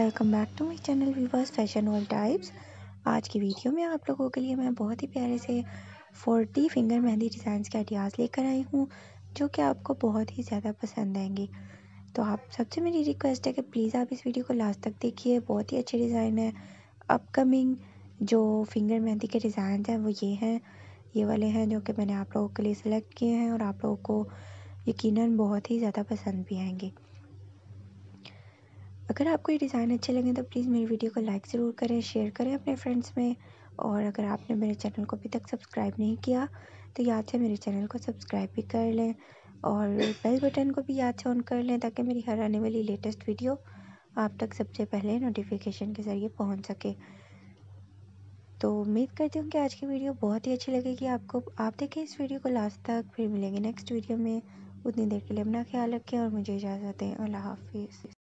welcome back to my channel viewers fashion world types आज की video में आप लोगों के लिए मैं बहुत ही प्यारे से 40 फिंगर मेहंदी डिज़ाइन के आइडियाज़ लेकर आई हूँ जो कि आपको बहुत ही ज़्यादा पसंद आएंगे तो आप सबसे मेरी रिक्वेस्ट है कि प्लीज़ आप इस वीडियो को लास्ट तक देखिए बहुत ही अच्छे डिज़ाइन है अपकमिंग जो फिंगर मेहंदी के डिज़ाइन हैं वो ये हैं ये वाले हैं जो कि मैंने आप लोगों के लिए सिलेक्ट किए हैं और आप लोगों को यकीनन बहुत ही ज़्यादा पसंद भी आएंगे अगर आपको ये डिज़ाइन अच्छे लगे तो प्लीज़ मेरी वीडियो को लाइक ज़रूर करें शेयर करें अपने फ्रेंड्स में और अगर आपने मेरे चैनल को अभी तक सब्सक्राइब नहीं किया तो याद से मेरे चैनल को सब्सक्राइब भी कर लें और बेल बटन को भी याद से ऑन कर लें ताकि मेरी हर आने वाली लेटेस्ट वीडियो आप तक सबसे पहले नोटिफिकेशन के ज़रिए पहुंच सके तो उम्मीद करती हूँ कि आज की वीडियो बहुत ही अच्छी लगेगी आपको आप देखें इस वीडियो को लास्ट तक फिर मिलेंगे नेक्स्ट वीडियो में उतनी देर के लिए अपना ख्याल रखें और मुझे इजाज़त दें अल्लाह हाफिज़